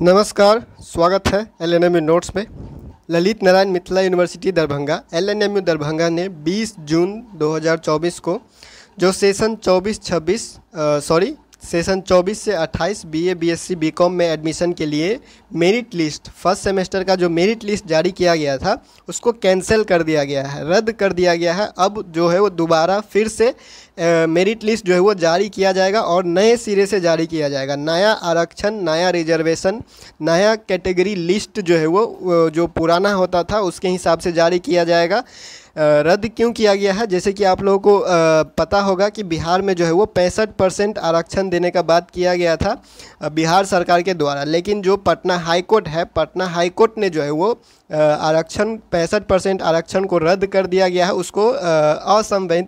नमस्कार स्वागत है L N M U notes में Lalit Narayan Mithila university Darbhanga L N M U Darbhanga ने 20 जून 2024 को जो सेशन 24-26 सॉरी सेशन 24 से 28 बीए बीएससी बीकॉम में एडमिशन के लिए मेरिट लिस्ट फर्स्ट सेमेस्टर का जो मेरिट लिस्ट जारी किया गया था उसको कैंसिल कर दिया गया है रद्द कर दिया गया है अब जो है वो दोबारा फिर से मेरिट लिस्ट जो है वो जारी किया जाएगा और नए सिरे से जारी किया जाएगा नया आरक्षण नया रिजर्वेशन नया कैटेगरी लिस्ट जो है वो जो पुराना होता था उसके हिसाब से जारी किया जाएगा रद्द क्यों किया गया है जैसे कि आप लोगों को पता होगा कि बिहार में जो है वो पैंसठ परसेंट आरक्षण देने का बात किया गया था बिहार सरकार के द्वारा लेकिन जो पटना हाईकोर्ट है पटना हाईकोर्ट ने जो है वो आरक्षण पैंसठ परसेंट आरक्षण को रद्द कर दिया गया है उसको असंवैध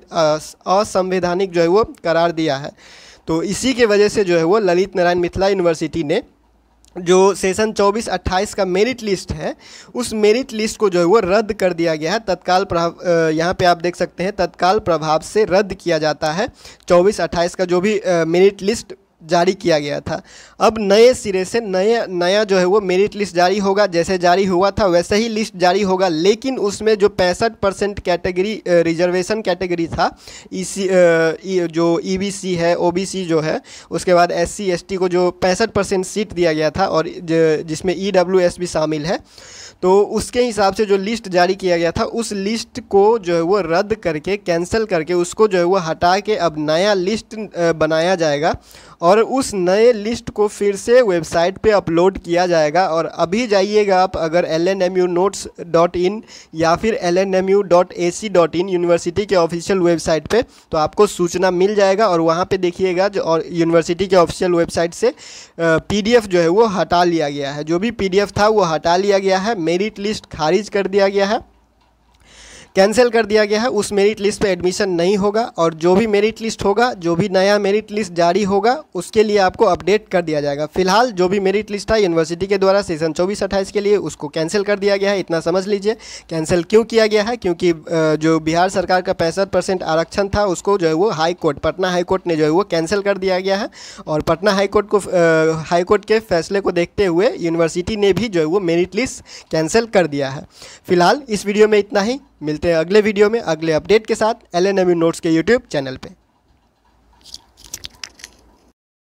असंवैध संवैधानिक जो है वो करार दिया है तो इसी के वजह से जो है वो ललित नारायण मिथिला यूनिवर्सिटी ने जो सेशन 24-28 का मेरिट लिस्ट है उस मेरिट लिस्ट को जो है वो रद्द कर दिया गया है तत्काल प्रभाव यहाँ पे आप देख सकते हैं तत्काल प्रभाव से रद्द किया जाता है 24-28 का जो भी मेरिट लिस्ट जारी किया गया था अब नए सिरे से नए नया जो है वो मेरिट लिस्ट जारी होगा जैसे जारी हुआ था वैसे ही लिस्ट जारी होगा लेकिन उसमें जो पैंसठ परसेंट कैटेगरी रिजर्वेशन कैटेगरी था ईसी e e, जो ईबीसी e है ओबीसी जो है उसके बाद एस सी को जो पैंसठ परसेंट सीट दिया गया था और जिसमें ई भी शामिल है तो उसके हिसाब से जो लिस्ट जारी किया गया था उस लिस्ट को जो है वो रद्द करके कैंसिल करके उसको जो है वो हटा के अब नया लिस्ट बनाया जाएगा और उस नए लिस्ट को फिर से वेबसाइट पे अपलोड किया जाएगा और अभी जाइएगा आप अगर L N M U notes dot in या फिर L N M U dot A C dot in university के ऑफिशियल वेबसाइट पे तो आपको सूचना मिल जाएगा और वहाँ पे देखिएगा जो और यूनिवर्सिटी के ऑफिशियल वेबसाइट से पी डी एफ जो है वो हटा लिया गया है जो भी पी डी एफ था वो हटा लिया गया है मेरिट लिस्ट खारिज कर दिया गया है कैंसिल कर दिया गया है उस मेरिट लिस्ट पे एडमिशन नहीं होगा और जो भी मेरिट लिस्ट होगा जो भी नया मेरिट लिस्ट जारी होगा उसके लिए आपको अपडेट कर दिया जाएगा फिलहाल जो भी मेरिट लिस्ट था यूनिवर्सिटी के द्वारा सेशन चौबीस अट्ठाईस के लिए उसको कैंसिल कर दिया गया है इतना समझ लीजिए कैंसिल क्यों किया गया है क्योंकि जो बिहार सरकार का पैंसठ आरक्षण था उसको जो है वो हाईकोर्ट पटना हाईकोर्ट ने जो है वो कैंसिल कर दिया गया है और पटना हाईकोर्ट को हाईकोर्ट के फैसले को देखते हुए यूनिवर्सिटी ने भी जो है वो मेरिट लिस्ट कैंसिल कर दिया है फिलहाल इस वीडियो में इतना ही मिलते हैं अगले वीडियो में अगले अपडेट के साथ एल एन नोट्स के यूट्यूब चैनल पर